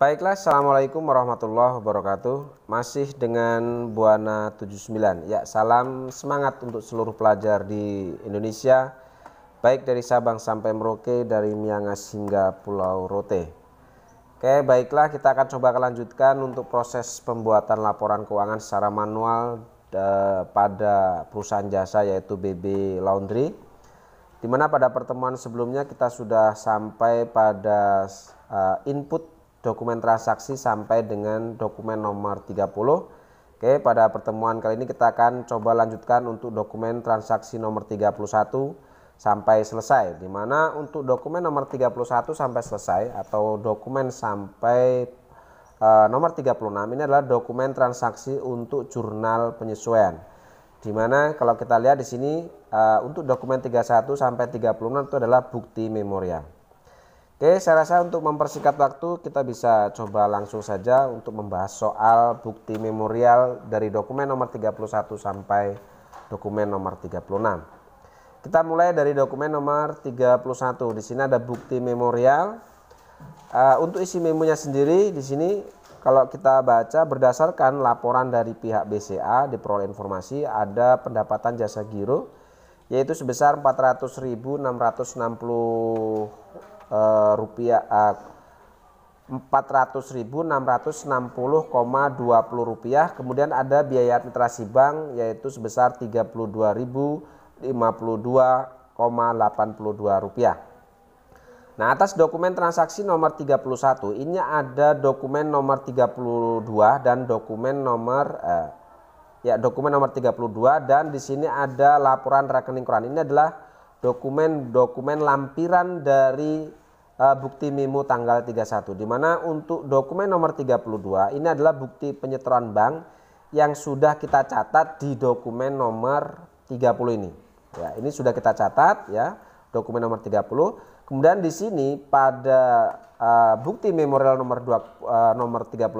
Baiklah, Assalamualaikum warahmatullahi wabarakatuh. Masih dengan Buana 79. Ya, salam semangat untuk seluruh pelajar di Indonesia, baik dari Sabang sampai Merauke, dari Miangas hingga Pulau Rote. Oke, baiklah kita akan coba lanjutkan untuk proses pembuatan laporan keuangan secara manual eh, pada perusahaan jasa yaitu BB Laundry. Dimana pada pertemuan sebelumnya kita sudah sampai pada eh, input dokumen transaksi sampai dengan dokumen nomor 30. Oke, pada pertemuan kali ini kita akan coba lanjutkan untuk dokumen transaksi nomor 31 sampai selesai. Dimana untuk dokumen nomor 31 sampai selesai atau dokumen sampai e, nomor 36 ini adalah dokumen transaksi untuk jurnal penyesuaian. Di mana kalau kita lihat di sini uh, untuk dokumen 31 sampai 36 itu adalah bukti memorial. Oke, saya rasa untuk mempersingkat waktu kita bisa coba langsung saja untuk membahas soal bukti memorial dari dokumen nomor 31 sampai dokumen nomor 36. Kita mulai dari dokumen nomor 31. Di sini ada bukti memorial. Eh, untuk isi memonya sendiri di sini kalau kita baca berdasarkan laporan dari pihak BCA diperoleh informasi ada pendapatan jasa giro yaitu sebesar 400.660 eh, rupiah eh, uh, 400.660,20 rupiah. Kemudian ada biaya administrasi bank yaitu sebesar 32.052,82 rupiah. Nah, atas dokumen transaksi nomor 31 ini ada dokumen nomor 32 dan dokumen nomor eh, ya dokumen nomor 32 dan di sini ada laporan rekening koran. Ini adalah dokumen-dokumen lampiran dari Eh, bukti MIMO tanggal 31 di mana untuk dokumen nomor 32 ini adalah bukti penyetoran bank yang sudah kita catat di dokumen nomor 30 ini. Ya, ini sudah kita catat ya, dokumen nomor 30. Kemudian di sini pada uh, bukti memorial nomor 2 uh, eh, nomor 31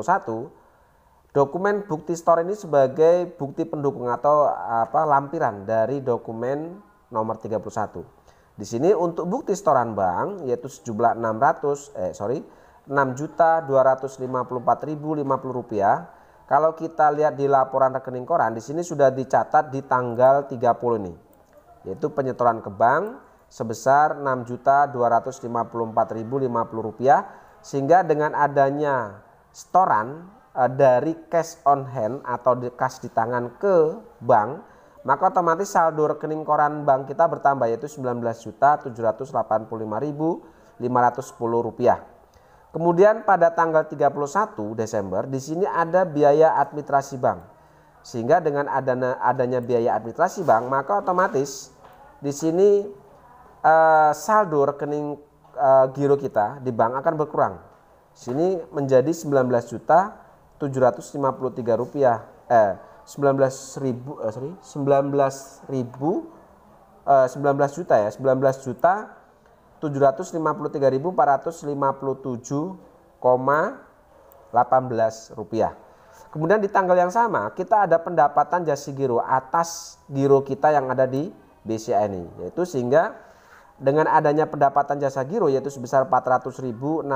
Dokumen bukti store ini sebagai bukti pendukung atau apa lampiran dari dokumen nomor 31. Di sini untuk bukti setoran bank yaitu sejumlah 600 eh sorry juta 254.050 rupiah. Kalau kita lihat di laporan rekening koran di sini sudah dicatat di tanggal 30 ini yaitu penyetoran ke bank sebesar juta 254.050 rupiah sehingga dengan adanya setoran eh, dari cash on hand atau cash di tangan ke bank maka otomatis saldo rekening koran bank kita bertambah yaitu 19.785.510 rupiah. Kemudian pada tanggal 31 Desember di sini ada biaya administrasi bank. Sehingga dengan adanya, adanya biaya administrasi bank maka otomatis di sini eh, saldo rekening eh, giro kita di bank akan berkurang. Di Sini menjadi 19.753 juta rupiah. Eh, 19 ribu uh, sorry 19 ribu uh, eh, 19 juta ya 19 juta 753.457,18 rupiah. Kemudian di tanggal yang sama kita ada pendapatan jasa giro atas giro kita yang ada di BCA ini yaitu sehingga dengan adanya pendapatan jasa giro yaitu sebesar 400.660,20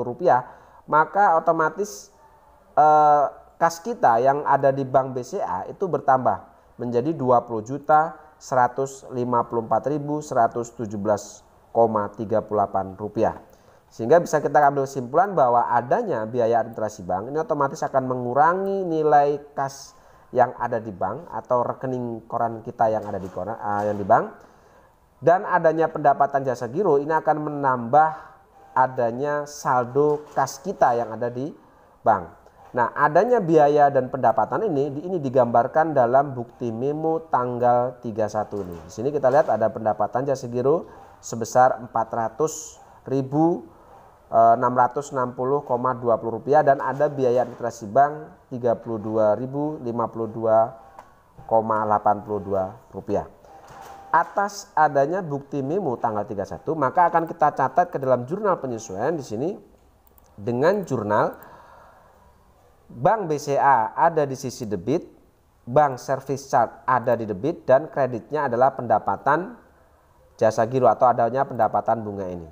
rupiah maka otomatis eh, kas kita yang ada di bank BCA itu bertambah menjadi 20 juta 154.117,38 rupiah. Sehingga bisa kita ambil simpulan bahwa adanya biaya administrasi bank ini otomatis akan mengurangi nilai kas yang ada di bank atau rekening koran kita yang ada di koran uh, yang di bank dan adanya pendapatan jasa giro ini akan menambah adanya saldo kas kita yang ada di bank. Nah, adanya biaya dan pendapatan ini ini digambarkan dalam bukti memo tanggal 31 ini. Di sini kita lihat ada pendapatan jasa giro sebesar 400 eh, rupiah dan ada biaya administrasi bank 32.052,82 rupiah. Atas adanya bukti memo tanggal 31, maka akan kita catat ke dalam jurnal penyesuaian di sini dengan jurnal bank BCA ada di sisi debit, bank service charge ada di debit dan kreditnya adalah pendapatan jasa giro atau adanya pendapatan bunga ini.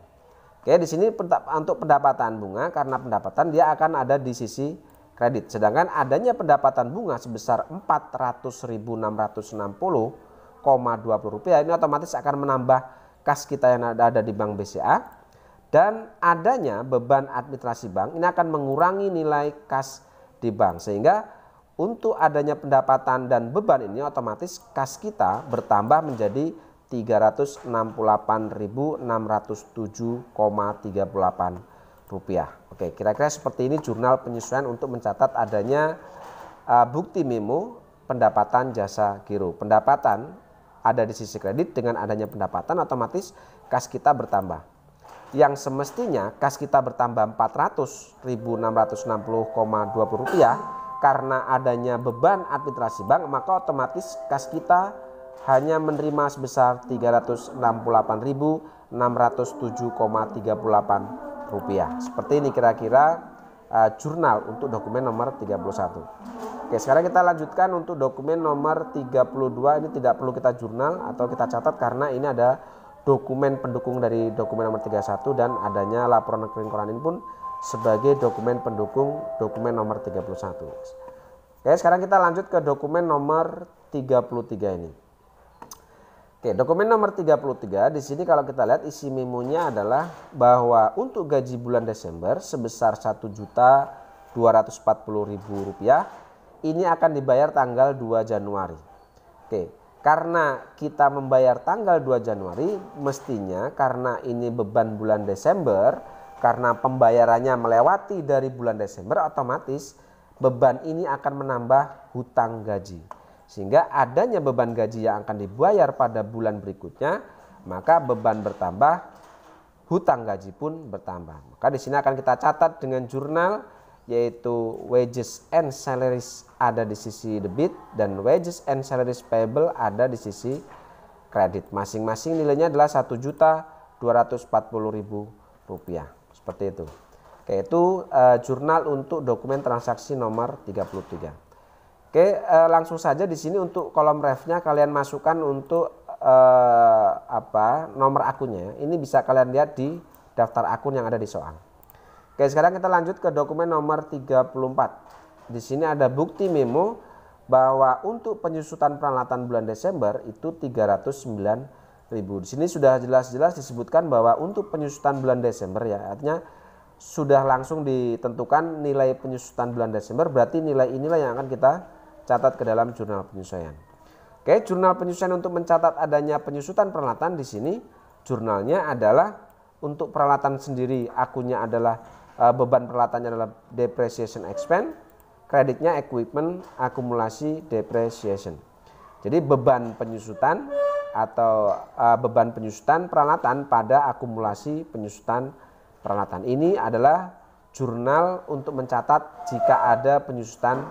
Oke, di sini untuk pendapatan bunga karena pendapatan dia akan ada di sisi kredit. Sedangkan adanya pendapatan bunga sebesar 400.660,20 rupiah ini otomatis akan menambah kas kita yang ada di bank BCA dan adanya beban administrasi bank ini akan mengurangi nilai kas di bank. Sehingga untuk adanya pendapatan dan beban ini otomatis kas kita bertambah menjadi 368.607,38 rupiah. Oke, kira-kira seperti ini jurnal penyesuaian untuk mencatat adanya uh, bukti memo pendapatan jasa giro. Pendapatan ada di sisi kredit dengan adanya pendapatan otomatis kas kita bertambah yang semestinya kas kita bertambah 400.660,20 rupiah karena adanya beban administrasi bank maka otomatis kas kita hanya menerima sebesar 368.607,38 rupiah seperti ini kira-kira uh, jurnal untuk dokumen nomor 31 Oke sekarang kita lanjutkan untuk dokumen nomor 32 ini tidak perlu kita jurnal atau kita catat karena ini ada dokumen pendukung dari dokumen nomor 31 dan adanya laporan rekening ini pun sebagai dokumen pendukung dokumen nomor 31. Oke, sekarang kita lanjut ke dokumen nomor 33 ini. Oke, dokumen nomor 33 di sini kalau kita lihat isi memonya adalah bahwa untuk gaji bulan Desember sebesar Rp1.240.000 ini akan dibayar tanggal 2 Januari. Oke, karena kita membayar tanggal 2 Januari mestinya karena ini beban bulan Desember karena pembayarannya melewati dari bulan Desember otomatis beban ini akan menambah hutang gaji sehingga adanya beban gaji yang akan dibayar pada bulan berikutnya maka beban bertambah hutang gaji pun bertambah maka di sini akan kita catat dengan jurnal yaitu wages and salaries ada di sisi debit dan wages and salaries payable ada di sisi kredit. Masing-masing nilainya adalah satu rp rupiah Seperti itu. Oke, itu uh, jurnal untuk dokumen transaksi nomor 33. Oke, uh, langsung saja di sini untuk kolom refnya kalian masukkan untuk uh, apa? nomor akunnya. Ini bisa kalian lihat di daftar akun yang ada di soal. Oke, sekarang kita lanjut ke dokumen nomor 34. Di sini ada bukti memo bahwa untuk penyusutan peralatan bulan Desember itu 309.000. Di sini sudah jelas-jelas disebutkan bahwa untuk penyusutan bulan Desember ya, artinya sudah langsung ditentukan nilai penyusutan bulan Desember, berarti nilai inilah yang akan kita catat ke dalam jurnal penyesuaian. Oke, jurnal penyesuaian untuk mencatat adanya penyusutan peralatan di sini jurnalnya adalah untuk peralatan sendiri, akunnya adalah uh, beban peralatannya adalah depreciation expense, kreditnya equipment akumulasi depreciation. Jadi beban penyusutan atau uh, beban penyusutan peralatan pada akumulasi penyusutan peralatan. Ini adalah jurnal untuk mencatat jika ada penyusutan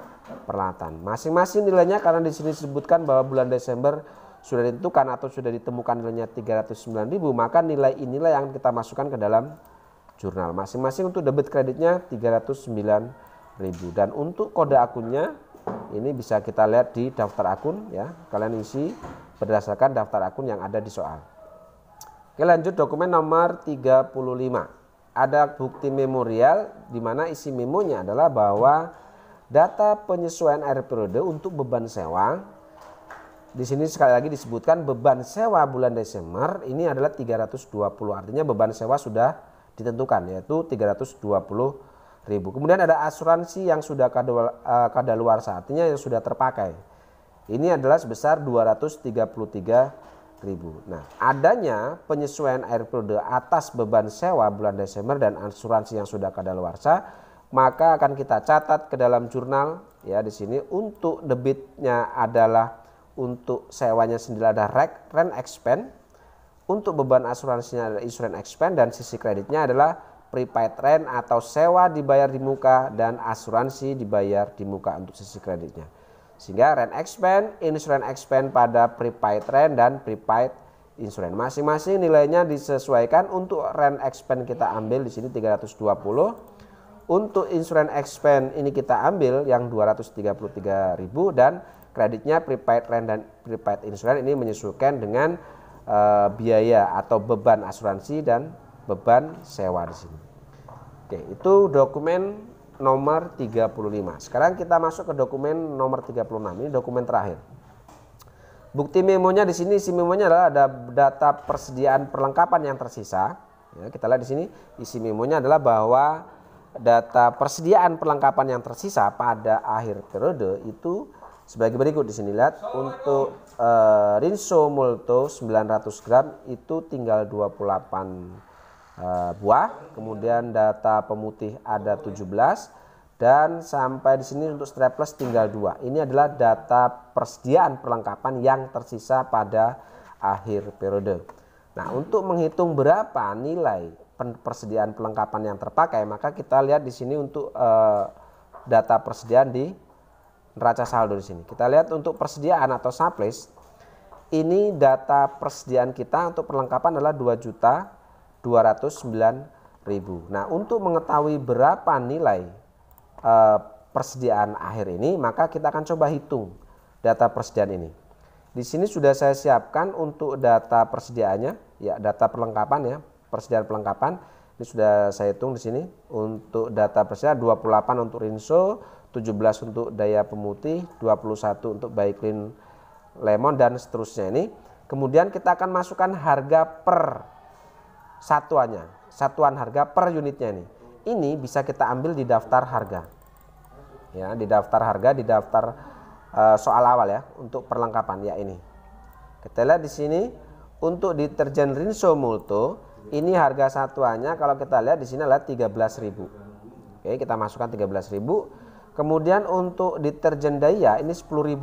peralatan. Masing-masing nilainya karena di sini disebutkan bahwa bulan Desember sudah ditentukan atau sudah ditemukan nilainya 309.000, maka nilai inilah yang kita masukkan ke dalam jurnal. Masing-masing untuk debit kreditnya 309.000 dan untuk kode akunnya ini bisa kita lihat di daftar akun ya. Kalian isi berdasarkan daftar akun yang ada di soal. Oke, lanjut dokumen nomor 35. Ada bukti memorial di mana isi memonya adalah bahwa data penyesuaian air periode untuk beban sewa di sini sekali lagi disebutkan beban sewa bulan Desember ini adalah 320 artinya beban sewa sudah ditentukan yaitu 320 ribu. Kemudian ada asuransi yang sudah kada eh, luar artinya yang sudah terpakai. Ini adalah sebesar 233 ribu. Nah, adanya penyesuaian air periode atas beban sewa bulan Desember dan asuransi yang sudah kada kadaluarsa, maka akan kita catat ke dalam jurnal ya di sini untuk debitnya adalah untuk sewanya sendiri ada rent expense untuk beban asuransinya adalah insurance expense dan sisi kreditnya adalah prepaid rent atau sewa dibayar di muka dan asuransi dibayar di muka untuk sisi kreditnya. Sehingga rent expense, insurance expense pada prepaid rent dan prepaid insurance masing-masing nilainya disesuaikan untuk rent expense kita ambil di sini 320 untuk insurance expense ini kita ambil yang 233.000 dan kreditnya prepaid rent dan prepaid insurance ini menyesuaikan dengan e, biaya atau beban asuransi dan beban sewa di sini. Oke, itu dokumen nomor 35. Sekarang kita masuk ke dokumen nomor 36. Ini dokumen terakhir. Bukti memonya di sini, isi memonya adalah ada data persediaan perlengkapan yang tersisa. Ya, kita lihat di sini, isi memonya adalah bahwa data persediaan perlengkapan yang tersisa pada akhir periode itu sebagai berikut di sini lihat untuk uh, rinso multo 900 gram itu tinggal 28 uh, eh, buah kemudian data pemutih ada 17 dan sampai di sini untuk strapless tinggal dua ini adalah data persediaan perlengkapan yang tersisa pada akhir periode nah untuk menghitung berapa nilai persediaan perlengkapan yang terpakai maka kita lihat di sini untuk uh, data persediaan di neraca saldo di sini. Kita lihat untuk persediaan atau surplus ini data persediaan kita untuk perlengkapan adalah 2 juta 209 ribu. Nah, untuk mengetahui berapa nilai e, persediaan akhir ini, maka kita akan coba hitung data persediaan ini. Di sini sudah saya siapkan untuk data persediaannya, ya data perlengkapan ya, persediaan perlengkapan. Ini sudah saya hitung di sini untuk data persediaan 28 untuk Rinso, 17 untuk daya pemutih, 21 untuk baiklin lemon dan seterusnya ini. Kemudian kita akan masukkan harga per satuannya, satuan harga per unitnya ini. Ini bisa kita ambil di daftar harga. Ya, di daftar harga, di daftar uh, soal awal ya untuk perlengkapan ya ini. Kita lihat di sini untuk deterjen Rinso Multo ini harga satuannya kalau kita lihat di sini adalah 13.000. Oke, kita masukkan 13.000 Kemudian untuk deterjen daya ini 10.000.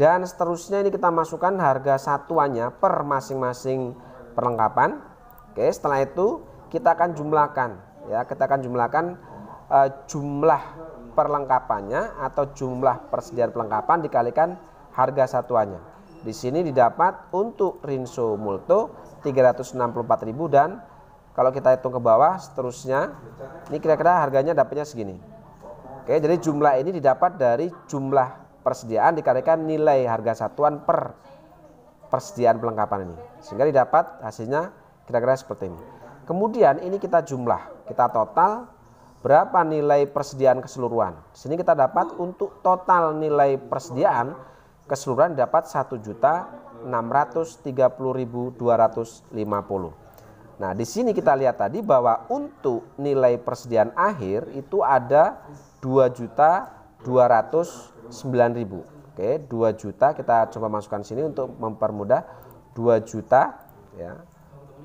Dan seterusnya ini kita masukkan harga satuannya per masing-masing perlengkapan. Oke, setelah itu kita akan jumlahkan ya, kita akan jumlahkan uh, jumlah perlengkapannya atau jumlah persediaan perlengkapan dikalikan harga satuannya. Di sini didapat untuk Rinso Multo 364.000 dan kalau kita hitung ke bawah seterusnya ini kira-kira harganya dapatnya segini. Oke, jadi jumlah ini didapat dari jumlah persediaan dikalikan nilai harga satuan per persediaan perlengkapan ini. Sehingga didapat hasilnya kira-kira seperti ini. Kemudian ini kita jumlah, kita total berapa nilai persediaan keseluruhan. Sini kita dapat untuk total nilai persediaan keseluruhan dapat 1.630.250. Nah, di sini kita lihat tadi bahwa untuk nilai persediaan akhir itu ada 2.209.000. Oke, 2 juta kita coba masukkan sini untuk mempermudah 2 juta ya.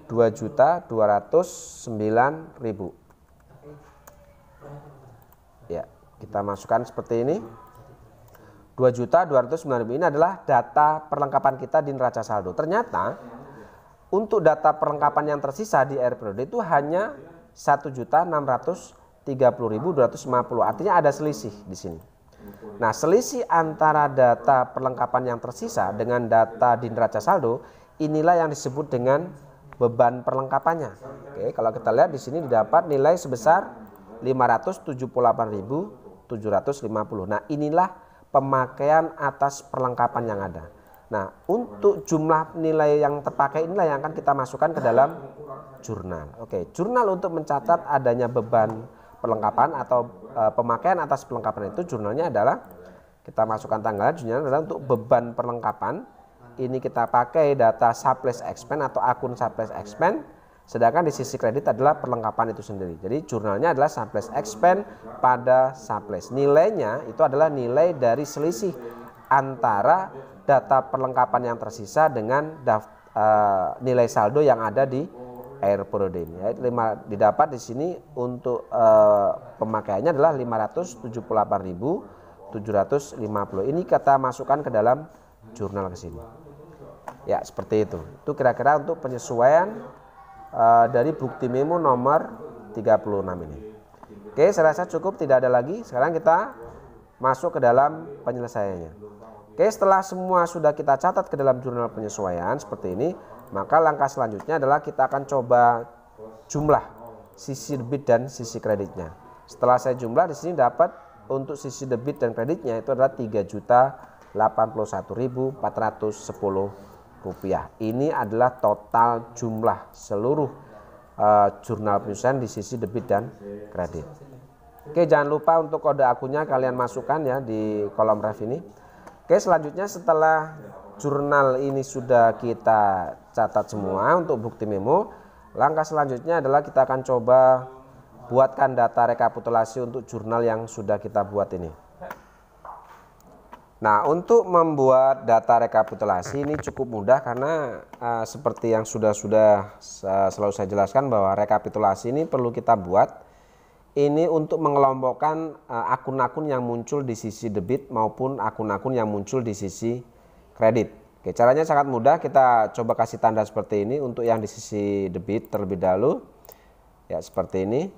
2 juta 209.000. ribu. Ya, kita masukkan seperti ini. 2 juta sembilan ribu ini adalah data perlengkapan kita di neraca saldo. Ternyata untuk data perlengkapan yang tersisa di Air periode itu hanya 1.630.250. Artinya ada selisih di sini. Nah, selisih antara data perlengkapan yang tersisa dengan data di neraca saldo inilah yang disebut dengan beban perlengkapannya. Oke, kalau kita lihat di sini didapat nilai sebesar 578.750. Nah, inilah pemakaian atas perlengkapan yang ada. Nah, untuk jumlah nilai yang terpakai inilah yang akan kita masukkan ke dalam jurnal. Oke, jurnal untuk mencatat adanya beban perlengkapan atau e, pemakaian atas perlengkapan itu jurnalnya adalah kita masukkan tanggal jurnal adalah untuk beban perlengkapan. Ini kita pakai data surplus expense atau akun surplus expense. Sedangkan di sisi kredit adalah perlengkapan itu sendiri. Jadi jurnalnya adalah surplus expense pada surplus. Nilainya itu adalah nilai dari selisih antara data perlengkapan yang tersisa dengan daft, uh, eh, nilai saldo yang ada di air Prodein. Ya, lima, didapat di sini untuk uh, pemakaiannya adalah 578.750. Ini kata masukkan ke dalam jurnal ke sini. Ya, seperti itu. Itu kira-kira untuk penyesuaian uh, dari bukti memo nomor 36 ini. Oke, saya rasa cukup, tidak ada lagi. Sekarang kita masuk ke dalam penyelesaiannya. Oke, setelah semua sudah kita catat ke dalam jurnal penyesuaian seperti ini, maka langkah selanjutnya adalah kita akan coba jumlah sisi debit dan sisi kreditnya. Setelah saya jumlah di sini dapat untuk sisi debit dan kreditnya itu adalah 3 juta 81.410 rupiah. Ini adalah total jumlah seluruh uh, jurnal penyesuaian di sisi debit dan kredit. Oke, jangan lupa untuk kode akunnya kalian masukkan ya di kolom ref ini. Oke, selanjutnya setelah jurnal ini sudah kita catat semua untuk bukti memo, langkah selanjutnya adalah kita akan coba buatkan data rekapitulasi untuk jurnal yang sudah kita buat ini. Nah, untuk membuat data rekapitulasi ini cukup mudah karena uh, seperti yang sudah-sudah eh, selalu saya jelaskan bahwa rekapitulasi ini perlu kita buat ini untuk mengelompokkan eh, akun-akun yang muncul di sisi debit maupun akun-akun yang muncul di sisi kredit. Oke, caranya sangat mudah. Kita coba kasih tanda seperti ini untuk yang di sisi debit terlebih dahulu. Ya, seperti ini.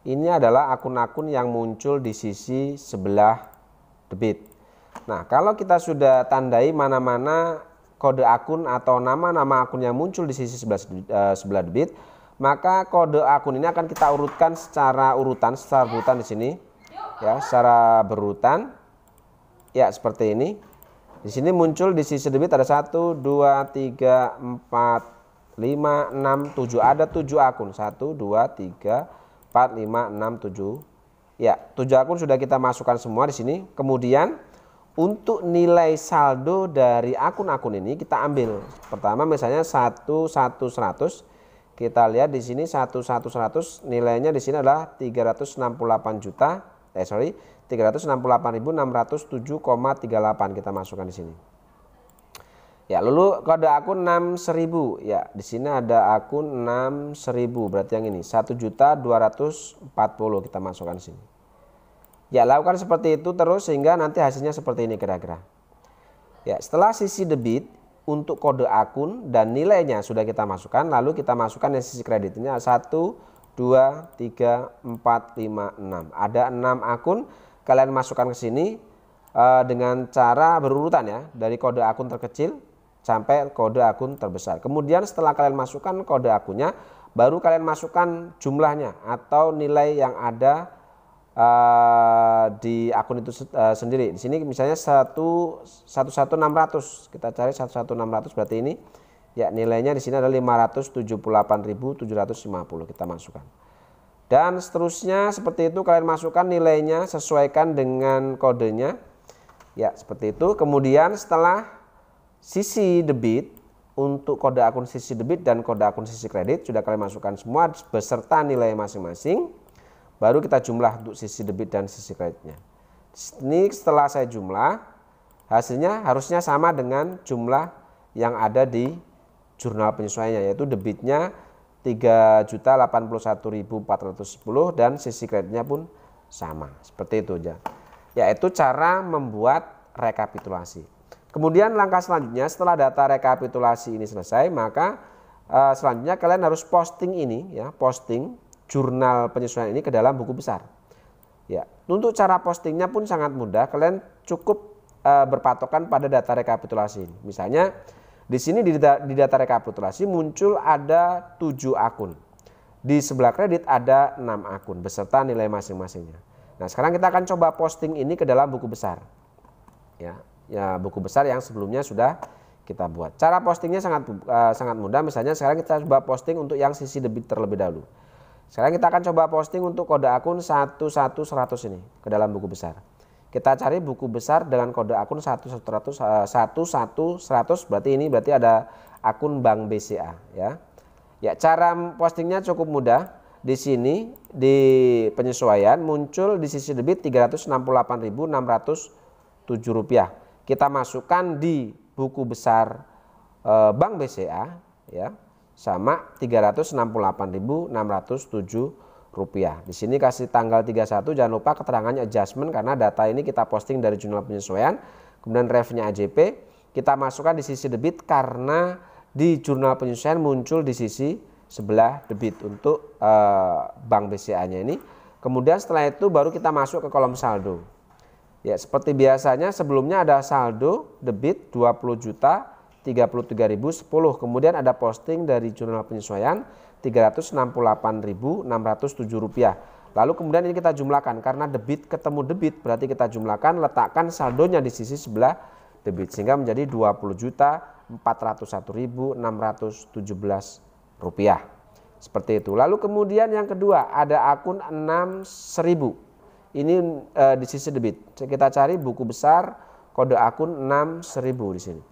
Ini adalah akun-akun yang muncul di sisi sebelah debit. Nah, kalau kita sudah tandai mana-mana kode akun atau nama-nama akun yang muncul di sisi sebelah, eh, sebelah debit, maka kode akun ini akan kita urutkan secara urutan, secara berurutan di sini. Ya, secara berurutan. Ya, seperti ini. Di sini muncul di sisi debit ada 1 2 3 4 5 6 7. Ada 7 akun. 1 2 3 4 5 6 7. Ya, 7 akun sudah kita masukkan semua di sini. Kemudian untuk nilai saldo dari akun-akun ini kita ambil. Pertama misalnya 1 1 100 kita lihat di sini 1 1 100 nilainya di sini adalah 368 juta eh sorry 368.607,38 kita masukkan di sini. Ya, lalu kode akun 6000. Ya, di sini ada akun 6000. Berarti yang ini 1.240 kita masukkan di sini. Ya, lakukan seperti itu terus sehingga nanti hasilnya seperti ini kira-kira. Ya, setelah sisi debit untuk kode akun dan nilainya sudah kita masukkan. Lalu kita masukkan yang sisi kreditnya 1, 2, 3, 4, 5, 6. Ada 6 akun kalian masukkan ke sini uh, dengan cara berurutan ya. Dari kode akun terkecil sampai kode akun terbesar. Kemudian setelah kalian masukkan kode akunnya baru kalian masukkan jumlahnya atau nilai yang ada uh, di akun itu uh, sendiri. Di sini misalnya 11600 kita cari 11600 berarti ini ya nilainya di sini ada 578.750 kita masukkan. Dan seterusnya seperti itu kalian masukkan nilainya sesuaikan dengan kodenya. Ya, seperti itu. Kemudian setelah sisi debit untuk kode akun sisi debit dan kode akun sisi kredit sudah kalian masukkan semua beserta nilai masing-masing. Baru kita jumlah untuk sisi debit dan sisi kreditnya. Ini setelah saya jumlah, hasilnya harusnya sama dengan jumlah yang ada di jurnal penyesuaiannya, yaitu debitnya 3.081.410 dan sisi kreditnya pun sama. Seperti itu aja. Yaitu cara membuat rekapitulasi. Kemudian langkah selanjutnya setelah data rekapitulasi ini selesai, maka eh, selanjutnya kalian harus posting ini ya, posting jurnal penyesuaian ini ke dalam buku besar. Ya, untuk cara postingnya pun sangat mudah. Kalian cukup e, berpatokan pada data rekapitulasi Misalnya di sini di data, di data rekapitulasi muncul ada tujuh akun. Di sebelah kredit ada enam akun beserta nilai masing-masingnya. Nah, sekarang kita akan coba posting ini ke dalam buku besar. Ya, ya buku besar yang sebelumnya sudah kita buat. Cara postingnya sangat e, sangat mudah. Misalnya sekarang kita coba posting untuk yang sisi debit terlebih dahulu. Sekarang kita akan coba posting untuk kode akun 11100 ini ke dalam buku besar. Kita cari buku besar dengan kode akun 11100 11100 eh, berarti ini berarti ada akun Bank BCA ya. Ya, cara postingnya cukup mudah. Di sini di penyesuaian muncul di sisi debit 368.607 rupiah. Kita masukkan di buku besar eh, Bank BCA ya sama 368.607 rupiah. Di sini kasih tanggal 31 jangan lupa keterangannya adjustment karena data ini kita posting dari jurnal penyesuaian. Kemudian revnya AJP kita masukkan di sisi debit karena di jurnal penyesuaian muncul di sisi sebelah debit untuk e, bank BCA-nya ini. Kemudian setelah itu baru kita masuk ke kolom saldo. Ya, seperti biasanya sebelumnya ada saldo debit 20 juta 33.010. Kemudian ada posting dari jurnal penyesuaian 368.607 rupiah. Lalu kemudian ini kita jumlahkan karena debit ketemu debit berarti kita jumlahkan letakkan saldonya di sisi sebelah debit sehingga menjadi puluh juta belas rupiah. Seperti itu. Lalu kemudian yang kedua ada akun 6000. Ini e, di sisi debit. Kita cari buku besar kode akun 6000 di sini.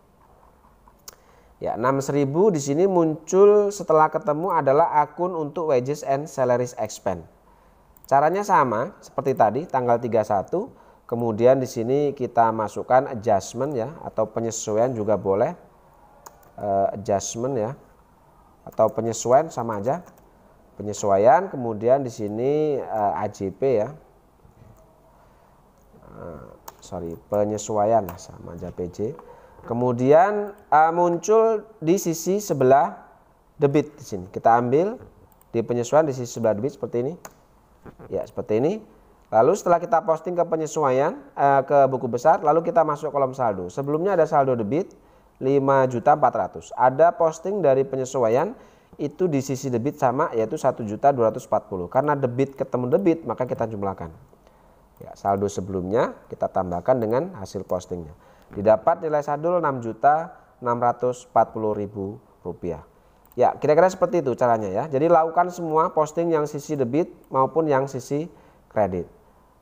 Ya, 6000 di sini muncul setelah ketemu adalah akun untuk wages and salaries expense. Caranya sama seperti tadi tanggal 31, kemudian di sini kita masukkan adjustment ya atau penyesuaian juga boleh. Uh, adjustment ya atau penyesuaian sama aja. Penyesuaian kemudian di sini uh, eh, AJP ya. Uh, sorry, penyesuaian lah sama aja PJ. Kemudian A muncul di sisi sebelah debit di sini. Kita ambil di penyesuaian di sisi sebelah debit seperti ini. Ya, seperti ini. Lalu setelah kita posting ke penyesuaian eh, ke buku besar, lalu kita masuk kolom saldo. Sebelumnya ada saldo debit 5.400. Ada posting dari penyesuaian itu di sisi debit sama yaitu 1.240. Karena debit ketemu debit, maka kita jumlahkan. Ya, saldo sebelumnya kita tambahkan dengan hasil postingnya. Didapat nilai sadul enam juta puluh ribu rupiah. Ya, kira-kira seperti itu caranya ya. Jadi lakukan semua posting yang sisi debit maupun yang sisi kredit.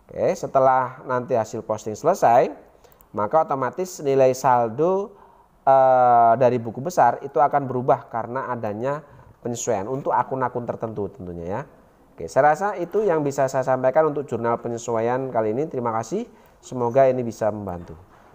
Oke, setelah nanti hasil posting selesai, maka otomatis nilai saldo e, dari buku besar itu akan berubah karena adanya penyesuaian untuk akun-akun tertentu tentunya ya. Oke, saya rasa itu yang bisa saya sampaikan untuk jurnal penyesuaian kali ini. Terima kasih. Semoga ini bisa membantu.